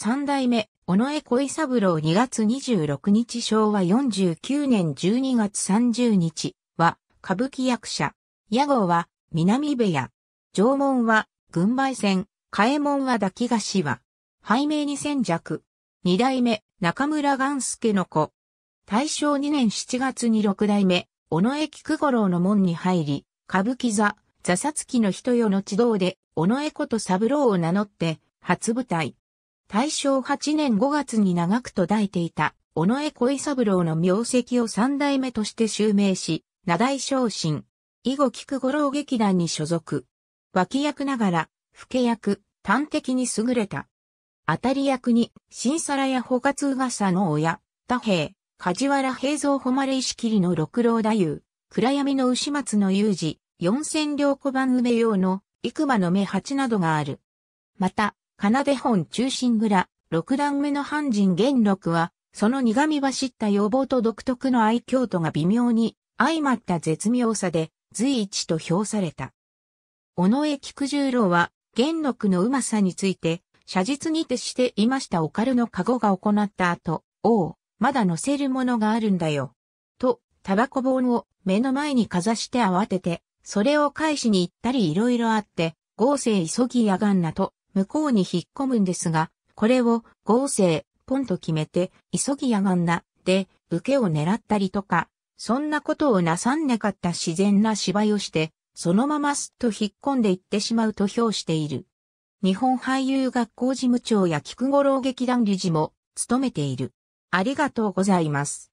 三代目、尾上井三郎2月26日昭和49年12月30日は、歌舞伎役者。屋号は、南部屋。縄文は、軍配戦。替門は抱き菓子は。背名に千弱。二代目、中村元助の子。大正2年7月に六代目、尾上菊五郎の門に入り、歌舞伎座、座札記の人よの地道で、尾上こと三郎を名乗って、初舞台、大正8年5月に長く途絶えていた、尾上井三郎の名跡を三代目として襲名し、名代昇進。以後菊五郎劇団に所属。脇役ながら、老け役、端的に優れた。当たり役に、新皿や保活うがさの親、多兵、梶原平蔵誉石切の六郎太夫、暗闇の牛松の雄二、四千両小判梅用の、幾間の目八などがある。また、奏で本中心蔵、六段目の半人元禄は、その苦味走った予防と独特の愛嬌とが微妙に相まった絶妙さで、随一と評された。尾上菊十郎は、元禄のうまさについて、写実に徹していましたオカルのカゴが行った後、おお、まだ乗せるものがあるんだよ。と、タバコ本を目の前にかざして慌てて、それを返しに行ったり色々あって、合成急ぎやがんなと、向こうに引っ込むんですが、これを合成、ポンと決めて、急ぎやがんな、で、受けを狙ったりとか、そんなことをなさんなかった自然な芝居をして、そのまますっと引っ込んでいってしまうと評している。日本俳優学校事務長や菊五郎劇団理事も務めている。ありがとうございます。